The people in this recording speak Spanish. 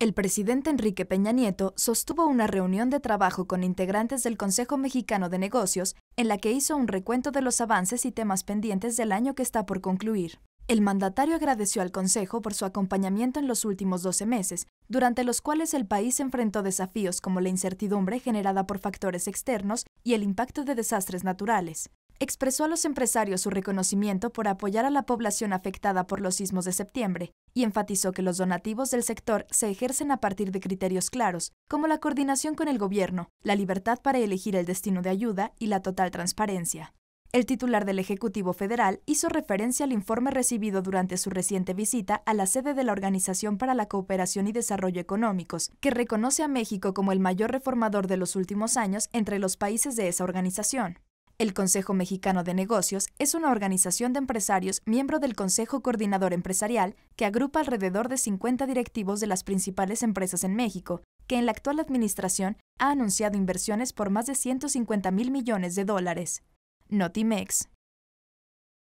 El presidente Enrique Peña Nieto sostuvo una reunión de trabajo con integrantes del Consejo Mexicano de Negocios en la que hizo un recuento de los avances y temas pendientes del año que está por concluir. El mandatario agradeció al Consejo por su acompañamiento en los últimos 12 meses, durante los cuales el país enfrentó desafíos como la incertidumbre generada por factores externos y el impacto de desastres naturales expresó a los empresarios su reconocimiento por apoyar a la población afectada por los sismos de septiembre y enfatizó que los donativos del sector se ejercen a partir de criterios claros, como la coordinación con el gobierno, la libertad para elegir el destino de ayuda y la total transparencia. El titular del Ejecutivo Federal hizo referencia al informe recibido durante su reciente visita a la sede de la Organización para la Cooperación y Desarrollo Económicos, que reconoce a México como el mayor reformador de los últimos años entre los países de esa organización. El Consejo Mexicano de Negocios es una organización de empresarios miembro del Consejo Coordinador Empresarial que agrupa alrededor de 50 directivos de las principales empresas en México, que en la actual administración ha anunciado inversiones por más de 150 mil millones de dólares. Notimex,